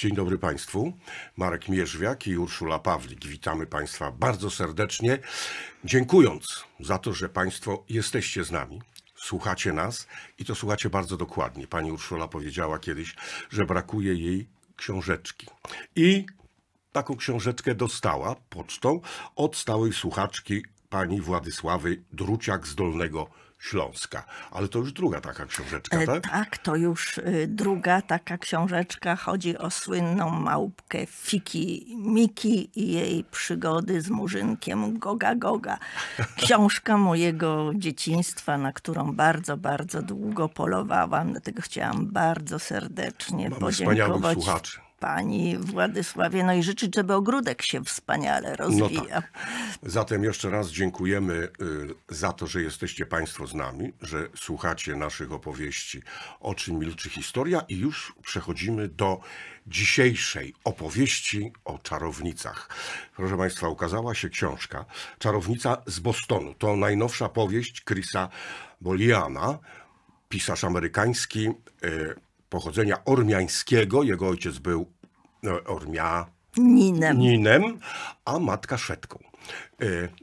Dzień dobry Państwu. Marek Mierzwiak i Urszula Pawlik. Witamy Państwa bardzo serdecznie, dziękując za to, że Państwo jesteście z nami. Słuchacie nas i to słuchacie bardzo dokładnie. Pani Urszula powiedziała kiedyś, że brakuje jej książeczki. I taką książeczkę dostała pocztą od stałej słuchaczki pani Władysławy Druciak z Dolnego Śląska. Ale to już druga taka książeczka, e, tak? Tak, to już y, druga taka książeczka. Chodzi o słynną małpkę Fiki Miki i jej przygody z murzynkiem Goga Goga. Książka mojego dzieciństwa, na którą bardzo, bardzo długo polowałam. Dlatego chciałam bardzo serdecznie Mamy podziękować. Wspaniałych słuchaczy pani Władysławie. No i życzyć, żeby ogródek się wspaniale rozwijał. No tak. Zatem jeszcze raz dziękujemy y, za to, że jesteście Państwo z nami, że słuchacie naszych opowieści o czym milczy historia i już przechodzimy do dzisiejszej opowieści o czarownicach. Proszę Państwa, ukazała się książka Czarownica z Bostonu. To najnowsza powieść Chrisa Boliana, pisarz amerykański, y, pochodzenia ormiańskiego. Jego ojciec był no, Ormianinem, Ninem, a matka Szwedką.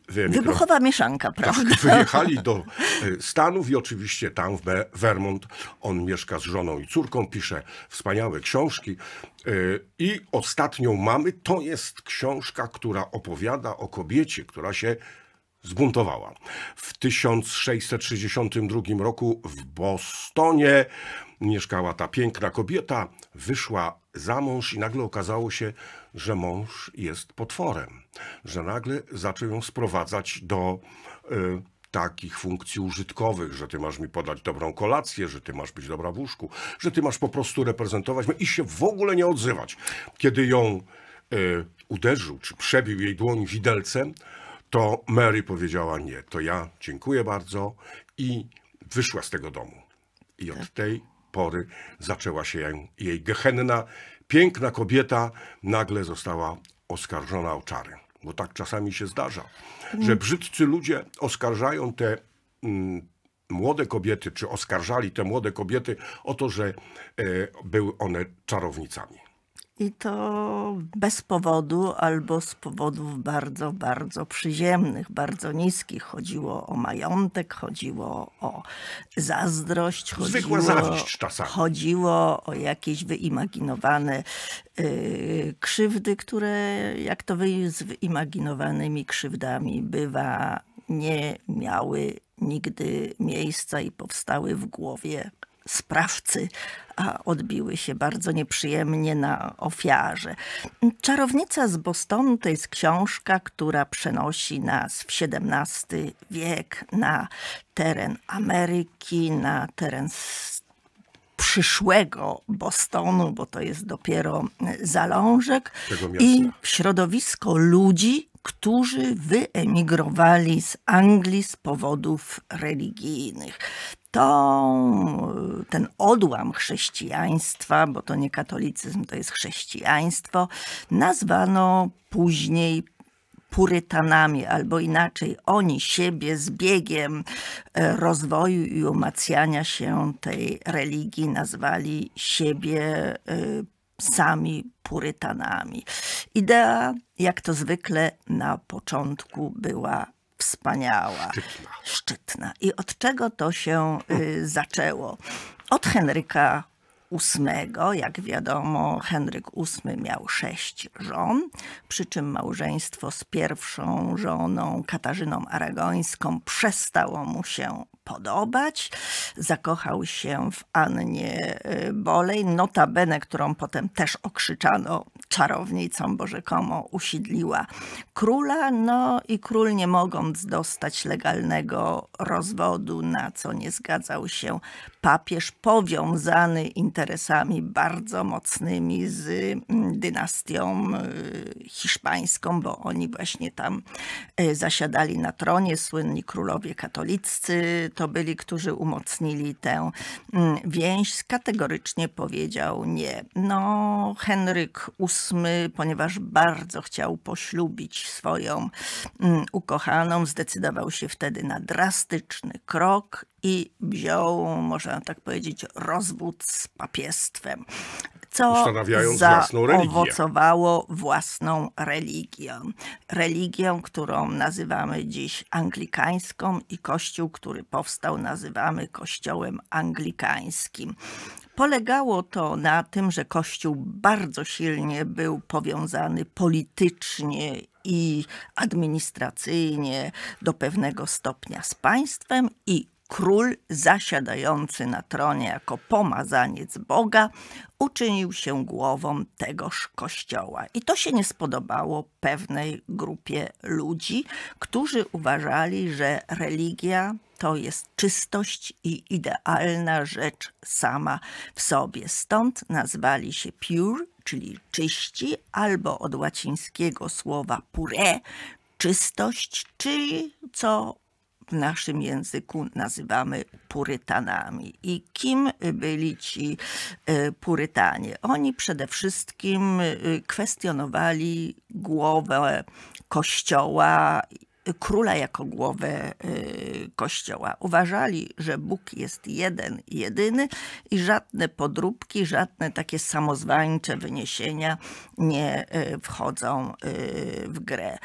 E, Wybuchowa mieszanka, tak, prawda? Tak, wyjechali do e, Stanów i oczywiście tam w Vermont on mieszka z żoną i córką, pisze wspaniałe książki. E, I ostatnią mamy to jest książka, która opowiada o kobiecie, która się zbuntowała. W 1662 roku w Bostonie mieszkała ta piękna kobieta, wyszła za mąż i nagle okazało się, że mąż jest potworem, że nagle zaczął ją sprowadzać do y, takich funkcji użytkowych, że ty masz mi podać dobrą kolację, że ty masz być dobra w łóżku, że ty masz po prostu reprezentować mnie i się w ogóle nie odzywać. Kiedy ją y, uderzył czy przebił jej dłoń widelcem, to Mary powiedziała nie, to ja dziękuję bardzo i wyszła z tego domu. I od tak. tej pory zaczęła się jej gehenna. Piękna kobieta nagle została oskarżona o czary. Bo tak czasami się zdarza, mhm. że brzydcy ludzie oskarżają te mm, młode kobiety, czy oskarżali te młode kobiety o to, że e, były one czarownicami. I to bez powodu albo z powodów bardzo, bardzo przyziemnych, bardzo niskich. Chodziło o majątek, chodziło o zazdrość. Chodziło, Chodziło o jakieś wyimaginowane yy, krzywdy, które jak to wy, z wyimaginowanymi krzywdami bywa, nie miały nigdy miejsca i powstały w głowie sprawcy, a odbiły się bardzo nieprzyjemnie na ofiarze. Czarownica z Bostonu to jest książka, która przenosi nas w XVII wiek na teren Ameryki, na teren przyszłego Bostonu, bo to jest dopiero zalążek, i środowisko ludzi, którzy wyemigrowali z Anglii z powodów religijnych to ten odłam chrześcijaństwa, bo to nie katolicyzm, to jest chrześcijaństwo, nazwano później purytanami, albo inaczej oni siebie z biegiem e, rozwoju i umacniania się tej religii nazwali siebie e, sami purytanami. Idea, jak to zwykle na początku, była wspaniała, szczytna. szczytna. I od czego to się y, zaczęło? Od Henryka VIII, jak wiadomo, Henryk VIII miał sześć żon, przy czym małżeństwo z pierwszą żoną Katarzyną Aragońską przestało mu się podobać. Zakochał się w Annie y, Bolej, notabene, którą potem też okrzyczano czarownicą, bo rzekomo usiedliła króla. No i król nie mogąc dostać legalnego rozwodu, na co nie zgadzał się papież, powiązany interesami bardzo mocnymi z mm, dynastią y, hiszpańską, bo oni właśnie tam y, zasiadali na tronie, słynni królowie katoliccy, to byli, którzy umocnili tę mm, więź, kategorycznie powiedział nie. No, Henryk VIII, ponieważ bardzo chciał poślubić swoją mm, ukochaną, zdecydował się wtedy na drastyczny krok i wziął, można tak powiedzieć, rozwód z papiestwem co zaowocowało własną religię. Religię, którą nazywamy dziś anglikańską i kościół, który powstał, nazywamy kościołem anglikańskim. Polegało to na tym, że Kościół bardzo silnie był powiązany politycznie i administracyjnie do pewnego stopnia z państwem i król zasiadający na tronie jako pomazaniec Boga uczynił się głową tegoż kościoła. I to się nie spodobało pewnej grupie ludzi, którzy uważali, że religia to jest czystość i idealna rzecz sama w sobie. Stąd nazwali się pure, czyli czyści, albo od łacińskiego słowa pure, czystość, czyli co w naszym języku nazywamy purytanami. I kim byli ci e, purytanie? Oni przede wszystkim e, kwestionowali głowę kościoła króla jako głowę e, kościoła. Uważali, że Bóg jest jeden, jedyny i żadne podróbki, żadne takie samozwańcze wyniesienia nie wchodzą w grę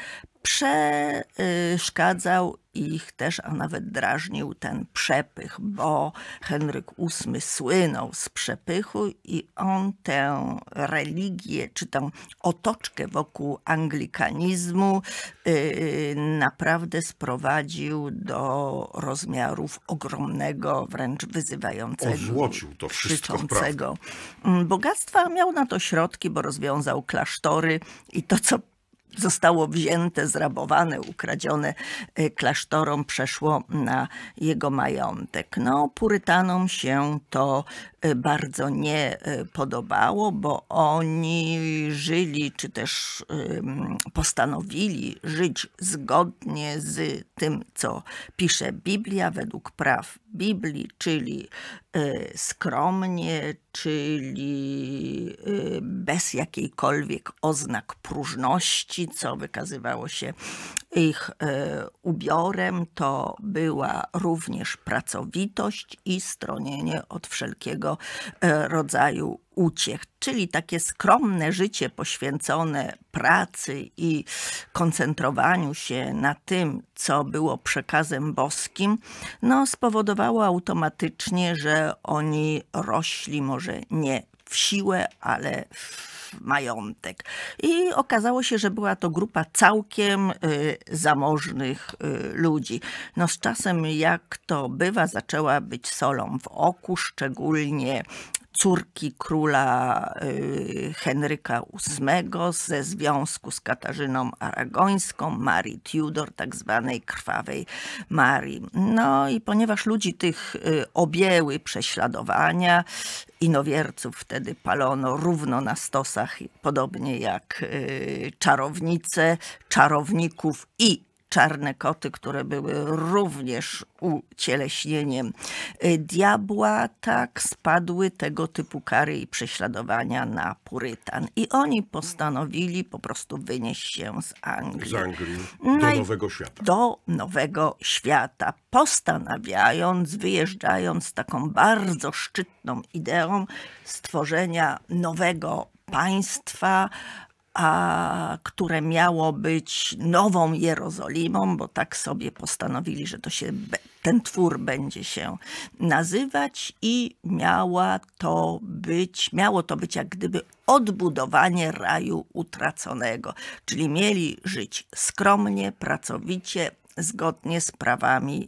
przeszkadzał ich też, a nawet drażnił ten przepych, bo Henryk VIII słynął z przepychu i on tę religię, czy tę otoczkę wokół anglikanizmu yy, naprawdę sprowadził do rozmiarów ogromnego, wręcz wyzywającego. Ozłocił to wszystko, mm, bogactwa. Miał na to środki, bo rozwiązał klasztory i to, co zostało wzięte, zrabowane, ukradzione y, klasztorom, przeszło na jego majątek. No, purytanom się to E, bardzo nie e, podobało, bo oni żyli, czy też postanowili żyć zgodnie z tym, co pisze Biblia, według praw Biblii, czyli e, skromnie, czyli bez jakiejkolwiek oznak próżności, co wykazywało się ich ubiorem, to była również pracowitość i stronienie od wszelkiego E, rodzaju uciech, czyli takie skromne życie poświęcone pracy i koncentrowaniu się na tym, co było przekazem boskim, no, spowodowało automatycznie, że oni rośli może nie w siłę, ale w majątek. I okazało się, że była to grupa całkiem y, zamożnych y, ludzi. No z czasem, jak to bywa, zaczęła być solą w oku, szczególnie córki króla y, Henryka VIII ze związku z Katarzyną Aragońską, Marii Tudor, tak zwanej krwawej Marii. No i ponieważ ludzi tych y, objęły prześladowania, inowierców wtedy palono równo na stosach, podobnie jak y, czarownice, czarowników i czarne koty, które były również ucieleśnieniem y, diabła, tak spadły tego typu kary i prześladowania na Purytan. I oni postanowili po prostu wynieść się z Anglii. Z Anglii do no Nowego Świata. Do Nowego Świata. Postanawiając, wyjeżdżając z taką bardzo szczytną ideą stworzenia nowego państwa, a które miało być nową Jerozolimą, bo tak sobie postanowili, że to się, ten twór będzie się nazywać i miała to być, miało to być jak gdyby odbudowanie raju utraconego, czyli mieli żyć skromnie, pracowicie, zgodnie z prawami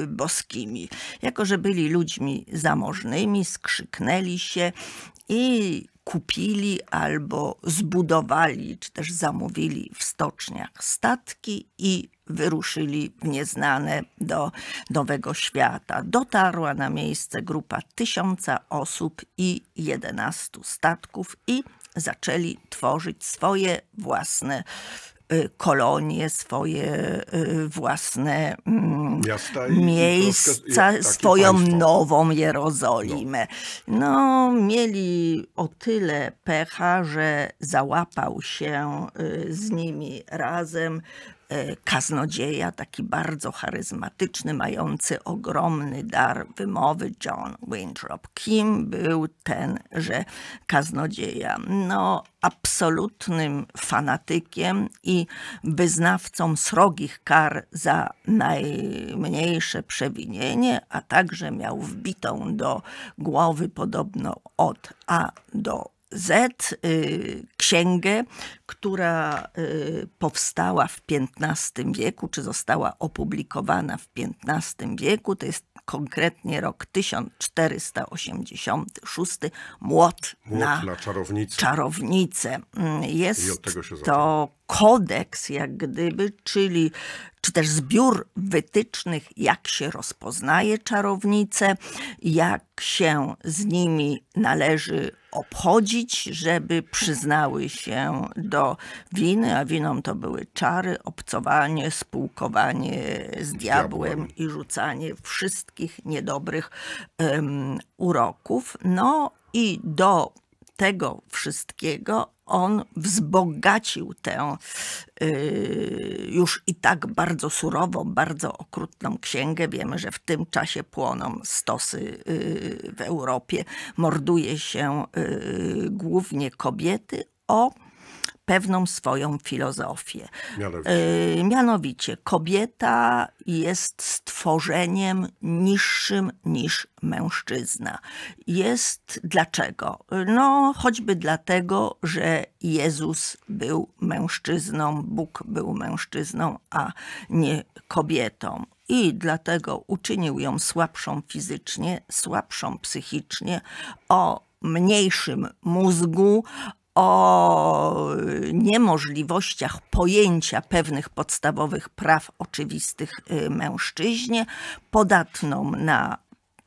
y, boskimi. Jako, że byli ludźmi zamożnymi, skrzyknęli się i kupili albo zbudowali, czy też zamówili w stoczniach statki i wyruszyli w nieznane do nowego świata. Dotarła na miejsce grupa tysiąca osób i 11 statków i zaczęli tworzyć swoje własne Y, kolonie, swoje y, własne mm, Miasta miejsca, swoją państwo. nową Jerozolimę. No. no. mieli o tyle pecha, że załapał się y, z nimi razem E, kaznodzieja, taki bardzo charyzmatyczny, mający ogromny dar wymowy, John Winthrop. Kim był tenże kaznodzieja? No, absolutnym fanatykiem i wyznawcą srogich kar za najmniejsze przewinienie, a także miał wbitą do głowy podobno od A do z, y, księgę, która y, powstała w XV wieku, czy została opublikowana w XV wieku. To jest konkretnie rok 1486, Młot, Młot na, na czarownicę. czarownicę. Mm, jest to kodeks, jak gdyby, czyli czy też zbiór wytycznych, jak się rozpoznaje czarownice, jak się z nimi należy obchodzić, żeby przyznały się do winy, a winą to były czary, obcowanie, spółkowanie z diabłem i rzucanie wszystkich niedobrych um, uroków. No i do tego wszystkiego on wzbogacił tę yy, już i tak bardzo surową, bardzo okrutną księgę. Wiemy, że w tym czasie płoną stosy yy, w Europie, morduje się yy, głównie kobiety o pewną swoją filozofię. Mianowicie. Yy, mianowicie kobieta jest stworzeniem niższym niż mężczyzna. Jest dlaczego? No, choćby dlatego, że Jezus był mężczyzną, Bóg był mężczyzną, a nie kobietą i dlatego uczynił ją słabszą fizycznie, słabszą psychicznie, o mniejszym mózgu, o y, niemożliwościach pojęcia pewnych podstawowych praw oczywistych y, mężczyźnie, podatną na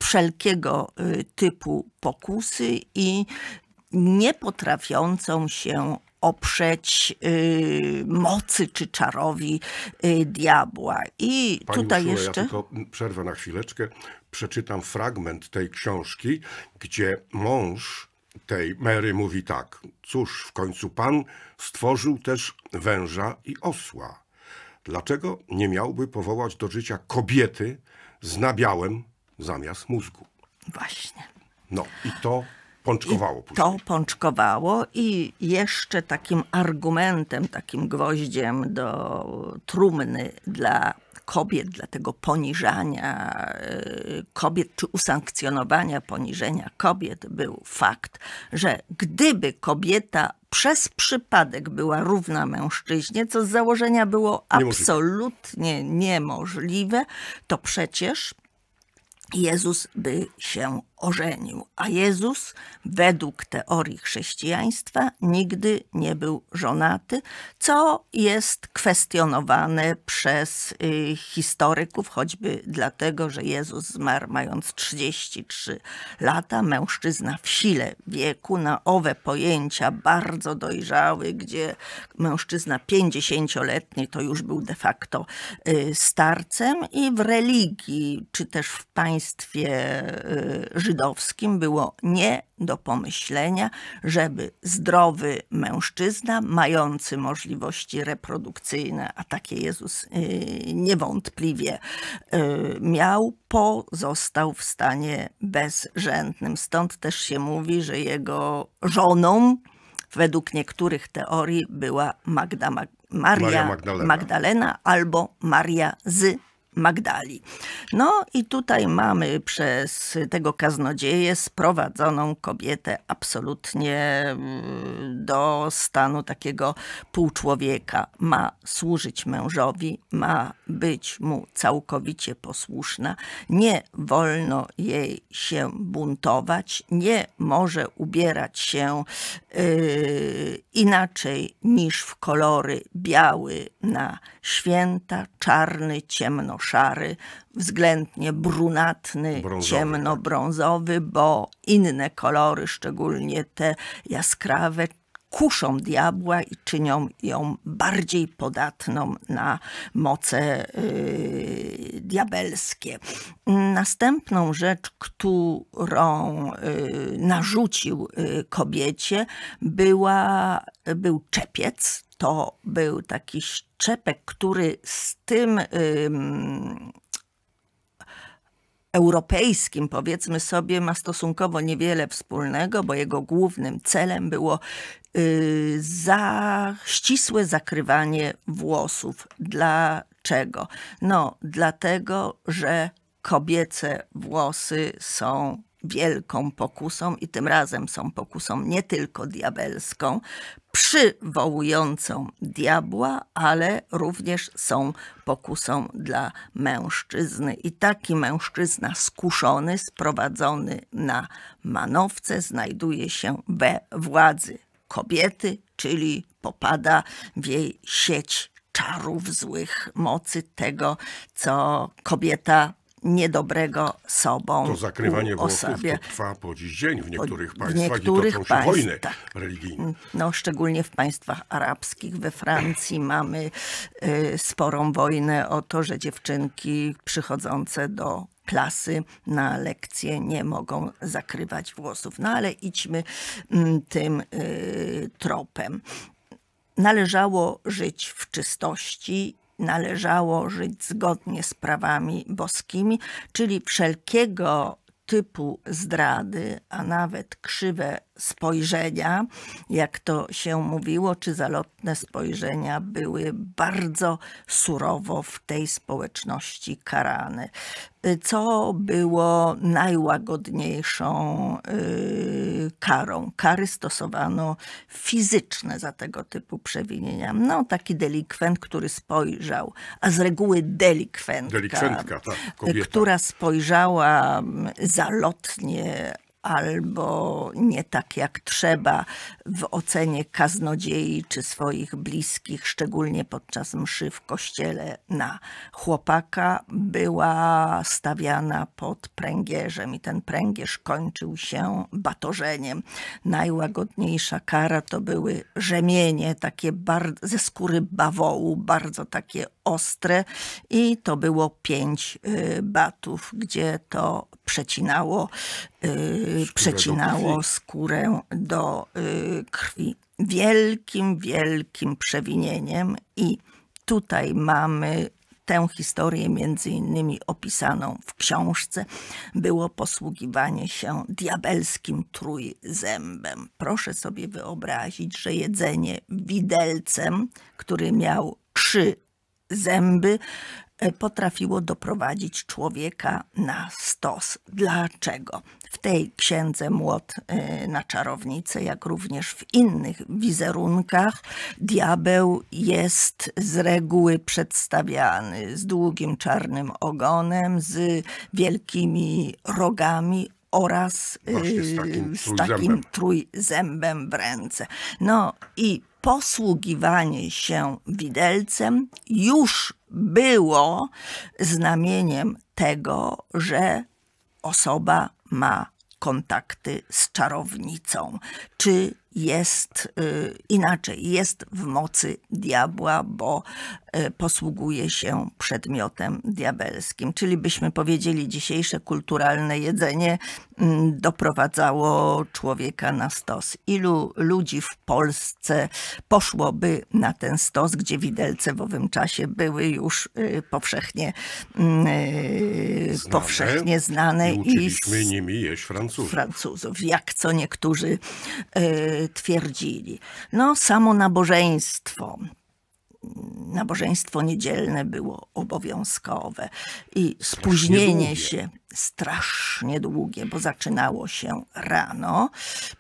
wszelkiego y, typu pokusy i niepotrafiącą się oprzeć y, mocy czy czarowi y, diabła. I Pani tutaj jeszcze. Ja tylko przerwę na chwileczkę. Przeczytam fragment tej książki, gdzie mąż tej Mary mówi tak: Cóż, w końcu Pan stworzył też węża i osła. Dlaczego nie miałby powołać do życia kobiety z nabiałem zamiast mózgu? Właśnie. No i to pączkowało I później. To pączkowało i jeszcze takim argumentem, takim gwoździem do trumny dla kobiet, dla tego poniżania y, kobiet czy usankcjonowania poniżenia kobiet był fakt, że gdyby kobieta przez przypadek była równa mężczyźnie, co z założenia było absolutnie niemożliwe, to przecież Jezus by się ożenił, a Jezus według teorii chrześcijaństwa nigdy nie był żonaty, co jest kwestionowane przez y, historyków, choćby dlatego, że Jezus zmarł mając 33 lata, mężczyzna w sile wieku, na owe pojęcia bardzo dojrzały, gdzie mężczyzna 50-letni to już był de facto y, starcem i w religii, czy też w państwie y, żydowskim było nie do pomyślenia, żeby zdrowy mężczyzna, mający możliwości reprodukcyjne, a takie Jezus y, niewątpliwie y, miał, pozostał w stanie bezrzędnym. Stąd też się mówi, że jego żoną, według niektórych teorii była Magda Mag Maria, Maria Magdalena. Magdalena. albo Maria z Magdali. No i tutaj mamy przez tego kaznodzieję sprowadzoną kobietę absolutnie mm, do stanu takiego półczłowieka. Ma służyć mężowi, ma być mu całkowicie posłuszna, nie wolno jej się buntować, nie może ubierać się yy, inaczej niż w kolory biały na święta, czarny, ciemno szary, względnie brunatny, brązowy, ciemnobrązowy, bo inne kolory, szczególnie te jaskrawe, kuszą diabła i czynią ją bardziej podatną na moce yy, diabelskie. Następną rzecz, którą yy, narzucił yy, kobiecie, była, był czepiec, to był taki szczepek, który z tym europejskim, powiedzmy sobie, ma stosunkowo niewiele wspólnego, bo jego głównym celem było y, za ścisłe zakrywanie włosów. Dlaczego? No, dlatego, że kobiece włosy są wielką pokusą i tym razem są pokusą nie tylko diabelską, przywołującą diabła, ale również są pokusą dla mężczyzny. I taki mężczyzna skuszony, sprowadzony na manowce, znajduje się we władzy kobiety, czyli popada w jej sieć czarów złych mocy tego, co kobieta niedobrego sobą. To zakrywanie włosów to trwa po dziś dzień w niektórych po, państwach w niektórych i państw, wojny tak. religijne. No, szczególnie w państwach arabskich. We Francji mamy y, sporą wojnę o to, że dziewczynki przychodzące do klasy na lekcje nie mogą zakrywać włosów. No ale idźmy mm, tym y, tropem. Należało żyć w czystości należało żyć zgodnie z prawami boskimi, czyli wszelkiego typu zdrady, a nawet krzywe spojrzenia, jak to się mówiło, czy zalotne spojrzenia były bardzo surowo w tej społeczności karane, y, co było najłagodniejszą y, karą. Kary stosowano fizyczne za tego typu przewinienia. No, taki delikwent, który spojrzał, a z reguły delikwentka, delikwentka tak, y, która spojrzała mm, zalotnie albo nie tak jak trzeba w ocenie kaznodziei czy swoich bliskich, szczególnie podczas mszy w kościele na chłopaka, była stawiana pod pręgierzem i ten pręgierz kończył się batorzeniem. Najłagodniejsza kara to były rzemienie takie ze skóry bawołu, bardzo takie ostre i to było pięć y, batów, gdzie to przecinało Skórę y, przecinało skórę do y, krwi. Wielkim, wielkim przewinieniem i tutaj mamy tę historię między innymi opisaną w książce, było posługiwanie się diabelskim trójzębem. Proszę sobie wyobrazić, że jedzenie widelcem, który miał trzy zęby, E, potrafiło doprowadzić człowieka na stos. Dlaczego? W tej księdze Młot e, na czarownicę, jak również w innych wizerunkach, diabeł jest z reguły przedstawiany z długim czarnym ogonem, z wielkimi rogami, oraz Właśnie z e, takim, z takim trójzębem w ręce. No i posługiwanie się widelcem już było znamieniem tego, że osoba ma kontakty z czarownicą, czy jest y, inaczej, jest w mocy diabła, bo E, posługuje się przedmiotem diabelskim. Czyli byśmy powiedzieli, dzisiejsze kulturalne jedzenie mm, doprowadzało człowieka na stos. Ilu ludzi w Polsce poszłoby na ten stos, gdzie widelce w owym czasie były już e, powszechnie mm, e, znane, powszechnie znane. I uczyliśmy i nimi jeść Francuzów. Francuzów, jak co niektórzy twierdzili. No, samo nabożeństwo nabożeństwo niedzielne było obowiązkowe i spóźnienie się strasznie długie, bo zaczynało się rano.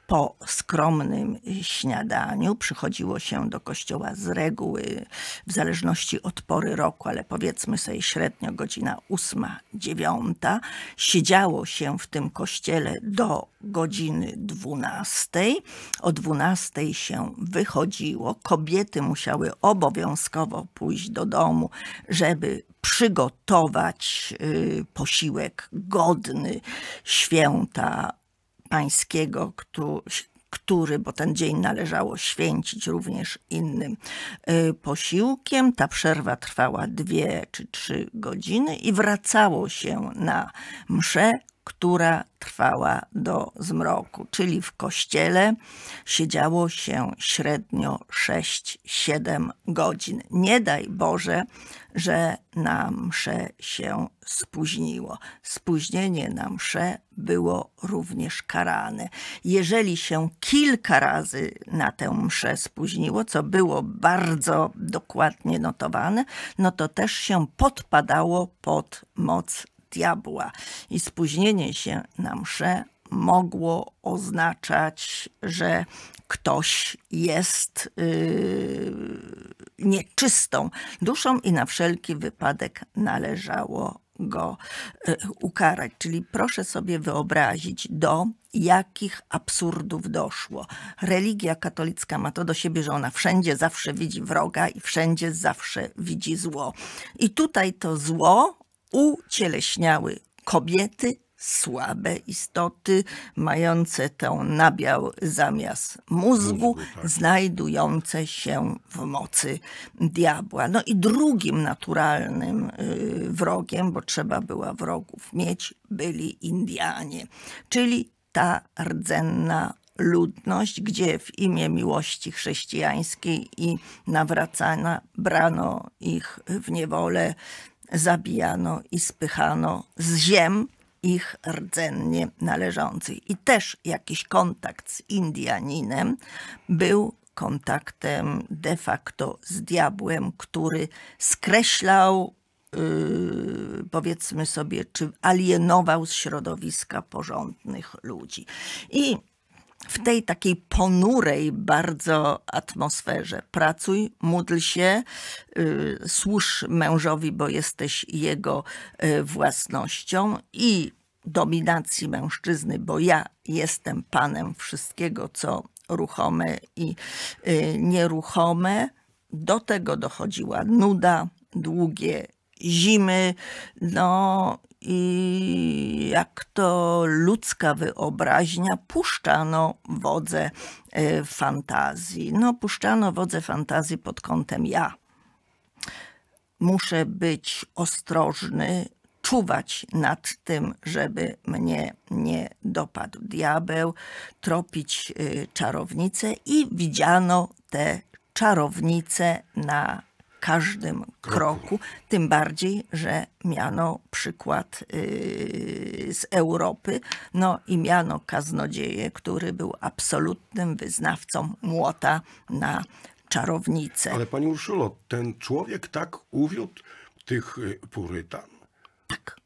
Po skromnym śniadaniu przychodziło się do kościoła z reguły, w zależności od pory roku, ale powiedzmy sobie średnio godzina ósma, dziewiąta. Siedziało się w tym kościele do godziny dwunastej. O dwunastej się wychodziło. Kobiety musiały obowiązkowo pójść do domu, żeby przygotować y, posiłek godny święta pańskiego, który, bo ten dzień należało święcić również innym y, posiłkiem. Ta przerwa trwała dwie czy trzy godziny i wracało się na mszę która trwała do zmroku, czyli w kościele siedziało się średnio 6-7 godzin. Nie daj Boże, że na msze się spóźniło. Spóźnienie na msze było również karane. Jeżeli się kilka razy na tę mszę spóźniło, co było bardzo dokładnie notowane, no to też się podpadało pod moc diabła. I spóźnienie się na msze mogło oznaczać, że ktoś jest yy, nieczystą duszą i na wszelki wypadek należało go e, ukarać. Czyli proszę sobie wyobrazić, do jakich absurdów doszło. Religia katolicka ma to do siebie, że ona wszędzie zawsze widzi wroga i wszędzie zawsze widzi zło. I tutaj to zło ucieleśniały kobiety, słabe istoty, mające ten nabiał zamiast mózgu, tak. znajdujące się w mocy diabła. No i drugim naturalnym y, wrogiem, bo trzeba była wrogów mieć, byli Indianie, czyli ta rdzenna ludność, gdzie w imię miłości chrześcijańskiej i nawracana brano ich w niewolę zabijano i spychano z ziem ich rdzennie należących. I też jakiś kontakt z Indianinem był kontaktem de facto z diabłem, który skreślał, yy, powiedzmy sobie, czy alienował z środowiska porządnych ludzi. I w tej takiej ponurej bardzo atmosferze. Pracuj, módl się, y, służ mężowi, bo jesteś jego y, własnością i dominacji mężczyzny, bo ja jestem panem wszystkiego, co ruchome i y, nieruchome. Do tego dochodziła nuda, długie zimy, no i jak to ludzka wyobraźnia puszczano wodze e, fantazji. No, puszczano wodze fantazji pod kątem ja. Muszę być ostrożny, czuwać nad tym, żeby mnie nie dopadł diabeł, tropić e, czarownice i widziano te czarownice na każdym kroku, tym bardziej, że miano przykład yy, z Europy, no i miano kaznodzieje, który był absolutnym wyznawcą młota na czarownicę. Ale pani Urszulo, ten człowiek tak uwiódł tych y, purytan. Tak,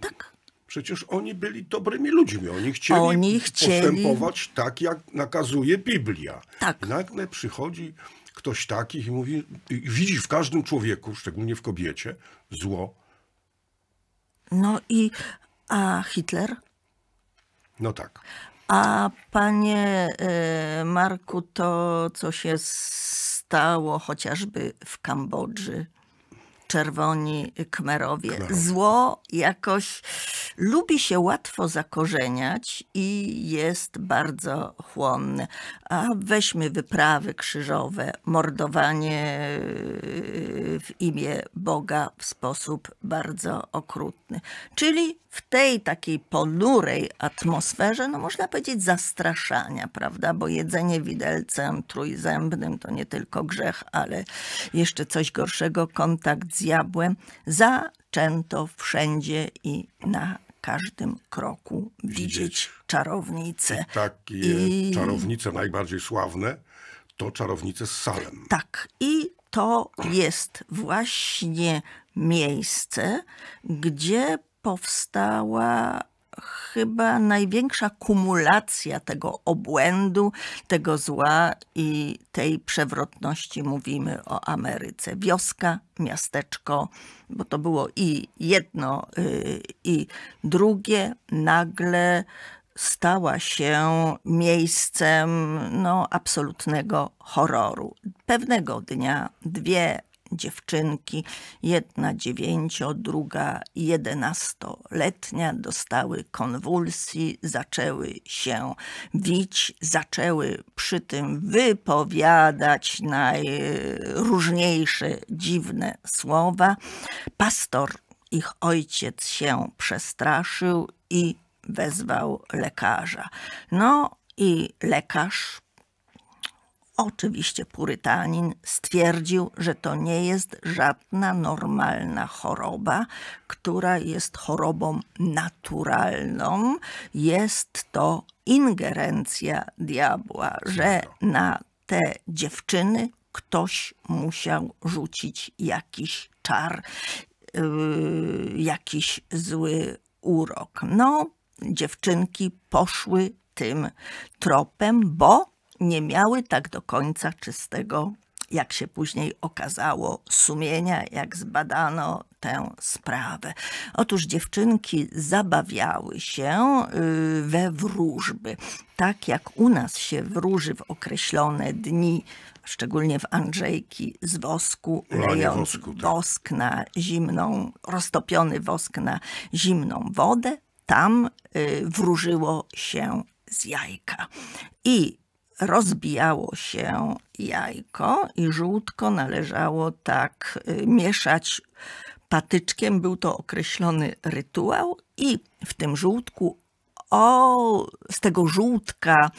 tak. Przecież oni byli dobrymi ludźmi. Oni chcieli, oni chcieli... postępować tak, jak nakazuje Biblia. Tak. Nagle przychodzi ktoś takich i mówi, widzi w każdym człowieku, szczególnie w kobiecie, zło. No i, a Hitler? No tak. A panie y, Marku, to co się stało chociażby w Kambodży, czerwoni Kmerowie. Zło jakoś lubi się łatwo zakorzeniać i jest bardzo chłonne. A weźmy wyprawy krzyżowe, mordowanie yy, w imię Boga w sposób bardzo okrutny. Czyli w tej takiej ponurej atmosferze, no można powiedzieć zastraszania, prawda? Bo jedzenie widelcem trójzębnym to nie tylko grzech, ale jeszcze coś gorszego, kontakt z z jabłem zaczęto wszędzie i na każdym kroku widzieć, widzieć. czarownice. I takie I... czarownice najbardziej sławne to czarownice z Salem. Tak. I to jest właśnie miejsce, gdzie powstała chyba największa kumulacja tego obłędu, tego zła i tej przewrotności mówimy o Ameryce. Wioska, miasteczko, bo to było i jedno, y, i drugie, nagle stała się miejscem no, absolutnego horroru. Pewnego dnia dwie dziewczynki, jedna dziewięcio, druga jedenastoletnia, dostały konwulsji, zaczęły się wić, zaczęły przy tym wypowiadać najróżniejsze dziwne słowa. Pastor, ich ojciec się przestraszył i wezwał lekarza. No i lekarz Oczywiście purytanin stwierdził, że to nie jest żadna normalna choroba, która jest chorobą naturalną. Jest to ingerencja diabła, że na te dziewczyny ktoś musiał rzucić jakiś czar, yy, jakiś zły urok. No, dziewczynki poszły tym tropem, bo nie miały tak do końca czystego, jak się później okazało, sumienia, jak zbadano tę sprawę. Otóż dziewczynki zabawiały się y, we wróżby. Tak jak u nas się wróży w określone dni, szczególnie w Andrzejki z wosku, lejąc wosku, tak. wosk na zimną, roztopiony wosk na zimną wodę, tam y, wróżyło się z jajka. I rozbijało się jajko i żółtko należało tak y, mieszać patyczkiem. Był to określony rytuał i w tym żółtku o, z tego żółtka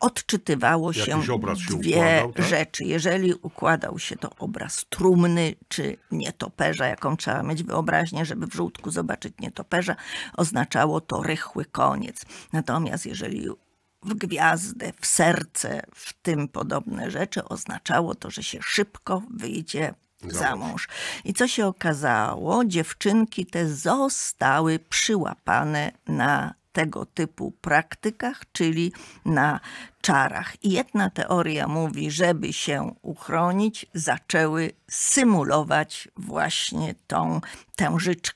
odczytywało się, dwie układał, tak? rzeczy. Jeżeli układał się to obraz trumny czy nietoperza, jaką trzeba mieć wyobraźnię, żeby w żółtku zobaczyć nietoperza, oznaczało to rychły koniec. Natomiast jeżeli w gwiazdę, w serce, w tym podobne rzeczy, oznaczało to, że się szybko wyjdzie za mąż. I co się okazało? Dziewczynki te zostały przyłapane na tego typu praktykach, czyli na czarach. I jedna teoria mówi, żeby się uchronić, zaczęły symulować właśnie tą tę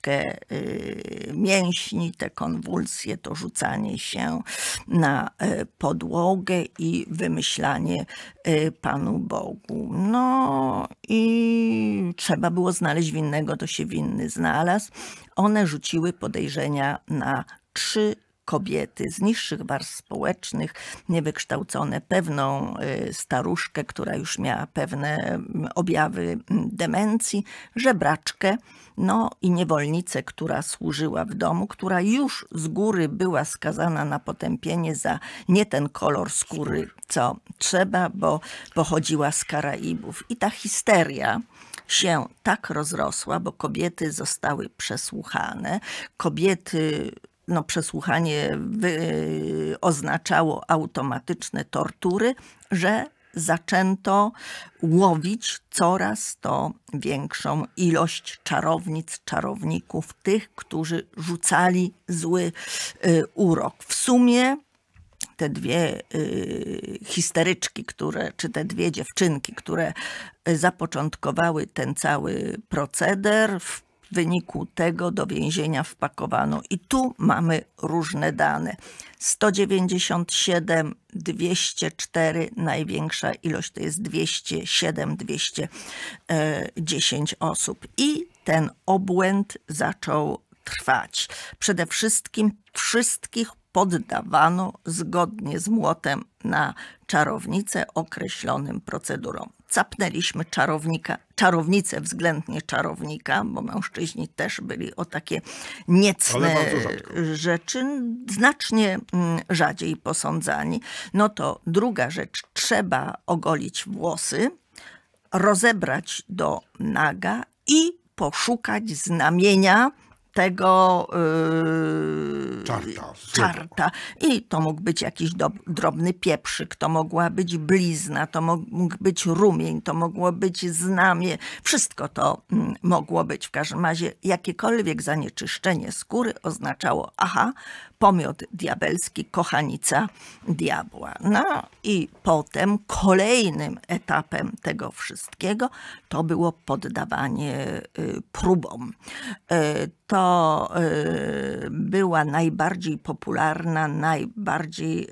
y, mięśni, te konwulsje, to rzucanie się na y, podłogę i wymyślanie y, Panu Bogu. No i trzeba było znaleźć winnego, to się winny znalazł. One rzuciły podejrzenia na trzy kobiety z niższych warstw społecznych, niewykształcone, pewną y, staruszkę, która już miała pewne mm, objawy mm, demencji, żebraczkę, no i niewolnicę, która służyła w domu, która już z góry była skazana na potępienie za nie ten kolor skóry, co trzeba, bo pochodziła z Karaibów. I ta histeria, się tak rozrosła, bo kobiety zostały przesłuchane, kobiety no, przesłuchanie wy, oznaczało automatyczne tortury, że zaczęto łowić coraz to większą ilość czarownic, czarowników, tych, którzy rzucali zły y, urok. W sumie te dwie y, histeryczki, które, czy te dwie dziewczynki, które y, zapoczątkowały ten cały proceder, w w wyniku tego do więzienia wpakowano. I tu mamy różne dane. 197, 204, największa ilość to jest 207, 210 osób. I ten obłęd zaczął trwać. Przede wszystkim wszystkich poddawano zgodnie z młotem na czarownicę określonym procedurom capnęliśmy czarownika, czarownicę względnie czarownika, bo mężczyźni też byli o takie niecne rzeczy, znacznie mm, rzadziej posądzani. No to druga rzecz, trzeba ogolić włosy, rozebrać do naga i poszukać znamienia tego yy, czarta. czarta. I to mógł być jakiś do, drobny pieprzyk, to mogła być blizna, to mógł być rumień, to mogło być znamie. Wszystko to mm, mogło być. W każdym razie jakiekolwiek zanieczyszczenie skóry oznaczało, aha, pomiot diabelski, kochanica diabła. No i potem kolejnym etapem tego wszystkiego to było poddawanie y, próbom. Y, to y, była najbardziej popularna, najbardziej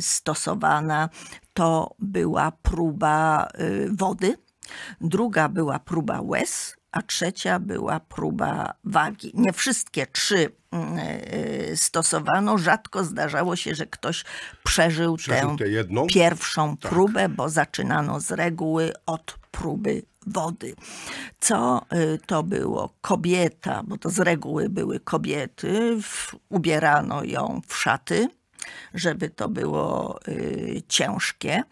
stosowana to była próba wody. Druga była próba łez, a trzecia była próba wagi. Nie wszystkie trzy mm, e, e, stosowano. Rzadko zdarzało się, że ktoś przeżył, przeżył tę jedną? pierwszą tak. próbę, bo zaczynano z reguły od próby wody. Co y, to było? Kobieta, bo to z reguły były kobiety, ubierano ją w szaty, żeby to było y, ciężkie.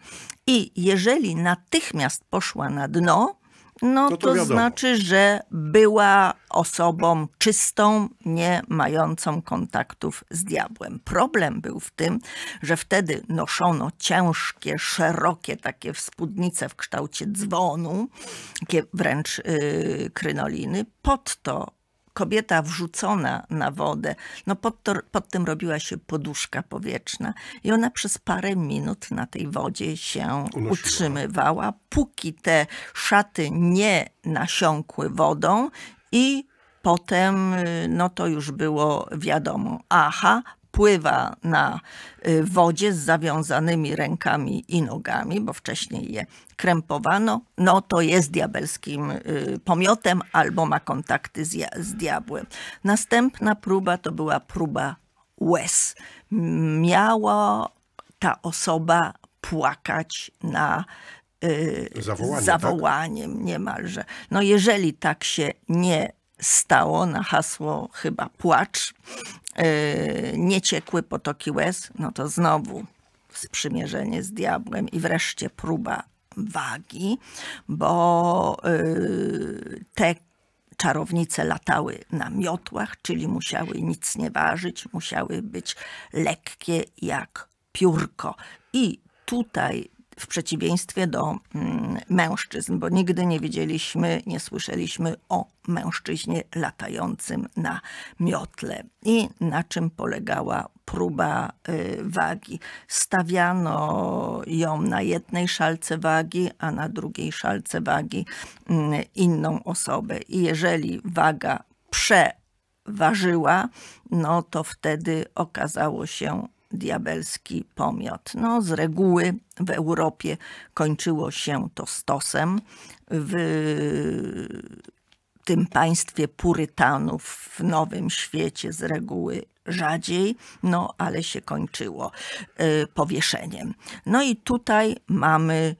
I jeżeli natychmiast poszła na dno, no, no, to, to znaczy, że była osobą czystą, nie mającą kontaktów z diabłem. Problem był w tym, że wtedy noszono ciężkie, szerokie takie spódnice w kształcie dzwonu, takie wręcz yy, krynoliny, pod to kobieta wrzucona na wodę, no pod, to, pod tym robiła się poduszka powietrzna i ona przez parę minut na tej wodzie się Unosiła. utrzymywała, póki te szaty nie nasiąkły wodą i potem y, no to już było wiadomo, aha, pływa na y, wodzie z zawiązanymi rękami i nogami, bo wcześniej je krępowano, no to jest diabelskim y, pomiotem albo ma kontakty z, z diabłem. Następna próba to była próba łez. Miała ta osoba płakać na y, Zawołanie, tak? zawołaniem tak? niemalże. No jeżeli tak się nie stało na hasło chyba płacz, Y, nieciekły potoki łez, no to znowu sprzymierzenie z diabłem i wreszcie próba wagi, bo y, te czarownice latały na miotłach, czyli musiały nic nie ważyć, musiały być lekkie jak piórko. I tutaj w przeciwieństwie do mm, mężczyzn, bo nigdy nie widzieliśmy, nie słyszeliśmy o mężczyźnie latającym na miotle. I na czym polegała próba y, wagi? Stawiano ją na jednej szalce wagi, a na drugiej szalce wagi mm, inną osobę. I jeżeli waga przeważyła, no to wtedy okazało się, diabelski pomiot. No, z reguły w Europie kończyło się to stosem. W tym państwie purytanów w Nowym Świecie z reguły rzadziej, no ale się kończyło y, powieszeniem. No i tutaj mamy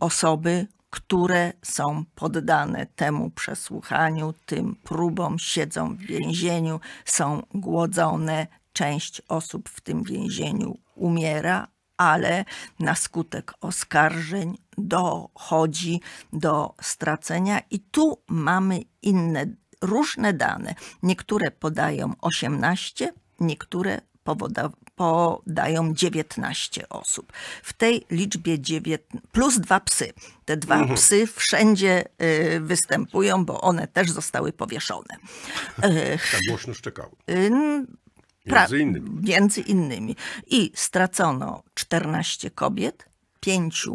osoby, które są poddane temu przesłuchaniu, tym próbom, siedzą w więzieniu, są głodzone, część osób w tym więzieniu umiera, ale na skutek oskarżeń dochodzi do stracenia, i tu mamy inne, różne dane. Niektóre podają 18, niektóre powoda, podają 19 osób. W tej liczbie 9, plus dwa psy. Te dwa mhm. psy wszędzie y, występują, bo one też zostały powieszone. Y, tak głośno szczekały. Y, Między innymi. między innymi. I stracono 14 kobiet, 5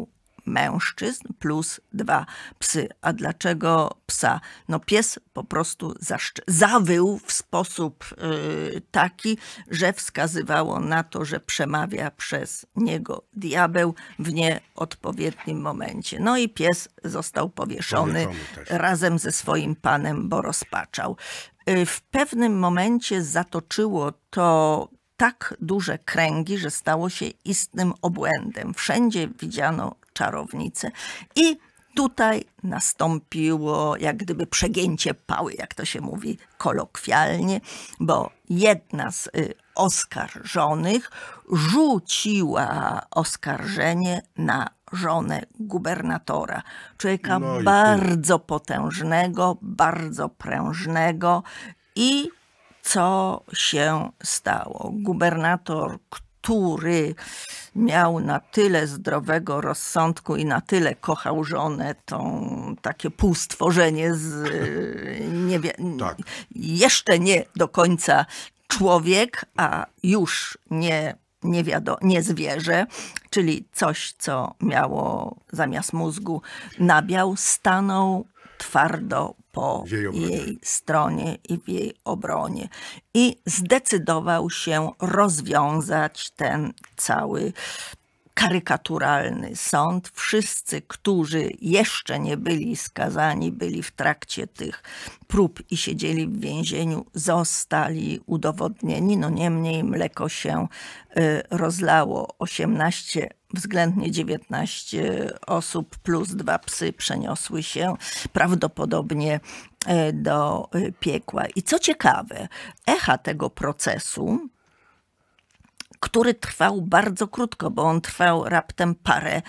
mężczyzn plus dwa psy. A dlaczego psa? No pies po prostu zawył w sposób yy, taki, że wskazywało na to, że przemawia przez niego diabeł w nieodpowiednim momencie. No i pies został powieszony, powieszony razem ze swoim panem, bo rozpaczał. Y, w pewnym momencie zatoczyło to tak duże kręgi, że stało się istnym obłędem. Wszędzie widziano czarownice i tutaj nastąpiło jak gdyby przegięcie pały, jak to się mówi kolokwialnie, bo jedna z y, oskarżonych rzuciła oskarżenie na żonę gubernatora. Człowieka no bardzo potężnego, bardzo prężnego i co się stało? Gubernator, który miał na tyle zdrowego rozsądku i na tyle kochał żonę, tą takie półstworzenie z nie wie, tak. jeszcze nie do końca człowiek, a już nie nie, wiado- nie zwierzę, czyli coś, co miało zamiast mózgu nabiał, stanął twardo po jej, jej, stronie i w jej obronie. I zdecydował się rozwiązać ten cały karykaturalny sąd. Wszyscy, którzy jeszcze nie byli skazani, byli w trakcie tych prób i siedzieli w więzieniu, zostali udowodnieni. No niemniej mleko się y, rozlało. 18 względnie 19 osób plus dwa psy przeniosły się prawdopodobnie y, do y, piekła. I co ciekawe, echa tego procesu który trwał bardzo krótko, bo on trwał raptem parę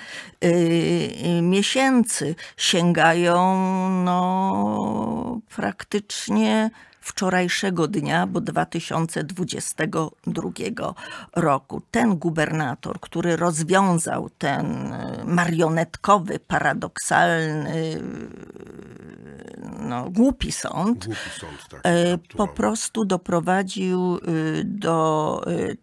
yy, miesięcy. Sięgają no, praktycznie wczorajszego dnia, bo 2022 roku. Ten gubernator, który rozwiązał ten y, marionetkowy, paradoksalny, no, głupi sąd, głupi sąd tak, y, po prostu doprowadził y, do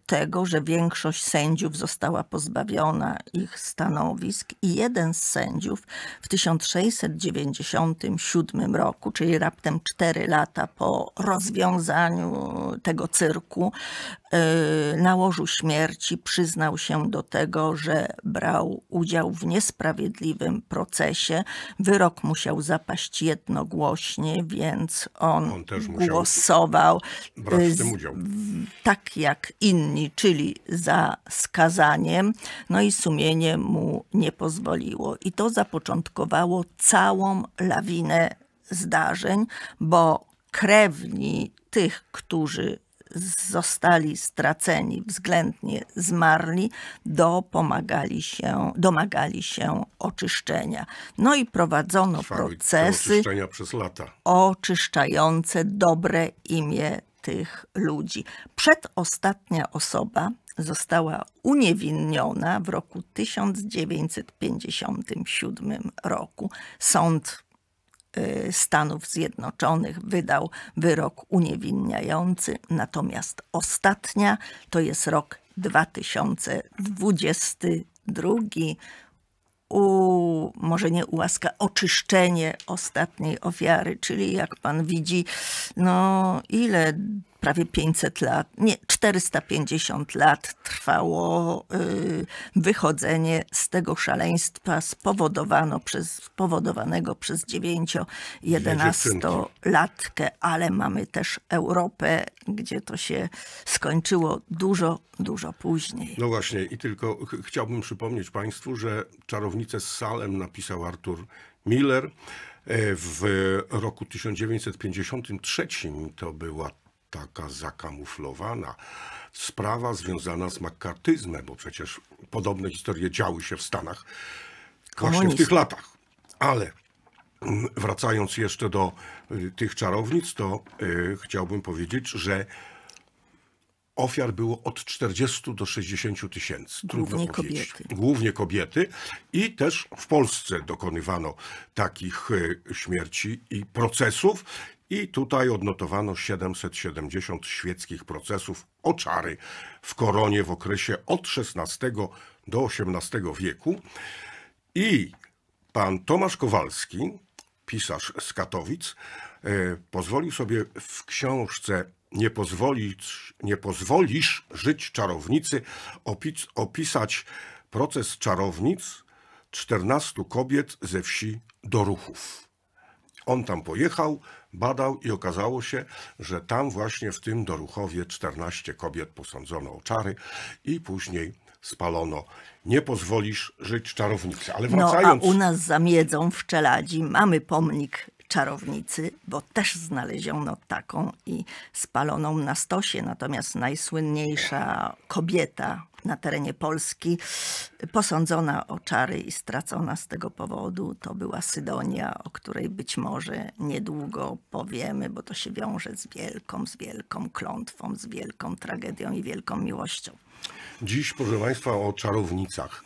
tego, że większość sędziów została pozbawiona ich stanowisk i jeden z sędziów w 1697 roku, czyli raptem 4 lata po rozwiązaniu tego cyrku. Y, na łożu śmierci przyznał się do tego, że brał udział w niesprawiedliwym procesie. Wyrok musiał zapaść jednogłośnie, więc on, on głosował y, tak jak inni, czyli za skazaniem. No i sumienie mu nie pozwoliło. I to zapoczątkowało całą lawinę zdarzeń, bo krewni tych, którzy zostali straceni, względnie zmarli, dopomagali się, domagali się oczyszczenia. No i prowadzono Trwały procesy oczyszczające dobre imię tych ludzi. Przedostatnia osoba została uniewinniona w roku 1957 roku. Sąd Y, Stanów Zjednoczonych wydał wyrok uniewinniający, natomiast ostatnia to jest rok 2022. U, może nie ułaska, oczyszczenie ostatniej ofiary, czyli jak pan widzi, no ile prawie 500 lat, nie, 450 lat trwało y, wychodzenie z tego szaleństwa spowodowano przez, spowodowanego przez 9-11-latkę, ale mamy też Europę, gdzie to się skończyło dużo, dużo później. No właśnie i tylko chciałbym przypomnieć Państwu, że Czarownicę z Salem napisał Artur Miller. E, w roku 1953 to była taka zakamuflowana sprawa związana z makartyzmem, bo przecież podobne historie działy się w Stanach właśnie w tych latach. Ale mm, wracając jeszcze do y, tych czarownic, to y, chciałbym powiedzieć, że Ofiar było od 40 do 60 tysięcy. Trudno powiedzieć. Kobiety. Głównie kobiety. I też w Polsce dokonywano takich y, śmierci i procesów. I tutaj odnotowano 770 świeckich procesów o czary w koronie w okresie od XVI do XVIII wieku. I pan Tomasz Kowalski, pisarz z Katowic, e, pozwolił sobie w książce nie pozwolisz, nie pozwolisz żyć czarownicy opis, opisać proces czarownic 14 kobiet ze wsi do ruchów. On tam pojechał, badał i okazało się, że tam właśnie w tym Doruchowie 14 kobiet posądzono o czary i później spalono. Nie pozwolisz żyć czarownicy. Ale wracając... No, a u nas za miedzą w Czeladzi mamy pomnik czarownicy, bo też znaleziono taką i spaloną na stosie. Natomiast najsłynniejsza kobieta na terenie Polski, posądzona o czary i stracona z tego powodu, to była Sydonia, o której być może niedługo powiemy, bo to się wiąże z wielką, z wielką klątwą, z wielką tragedią i wielką miłością. Dziś, proszę Państwa, o czarownicach,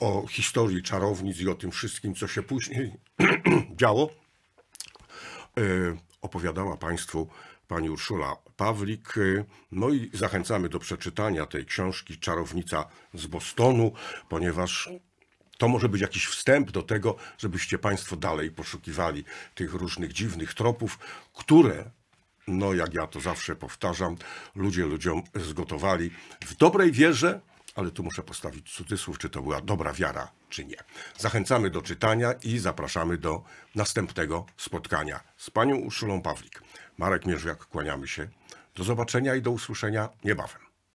o historii czarownic i o tym wszystkim, co się później działo. E, opowiadała Państwu pani Urszula Pawlik. E, no i zachęcamy do przeczytania tej książki Czarownica z Bostonu, ponieważ to może być jakiś wstęp do tego, żebyście Państwo dalej poszukiwali tych różnych dziwnych tropów, które, no jak ja to zawsze powtarzam, ludzie ludziom zgotowali w dobrej wierze, ale tu muszę postawić cudzysłów, czy to była dobra wiara, czy nie. Zachęcamy do czytania i zapraszamy do następnego spotkania z panią Urszulą Pawlik. Marek Mierzwiak, kłaniamy się. Do zobaczenia i do usłyszenia niebawem.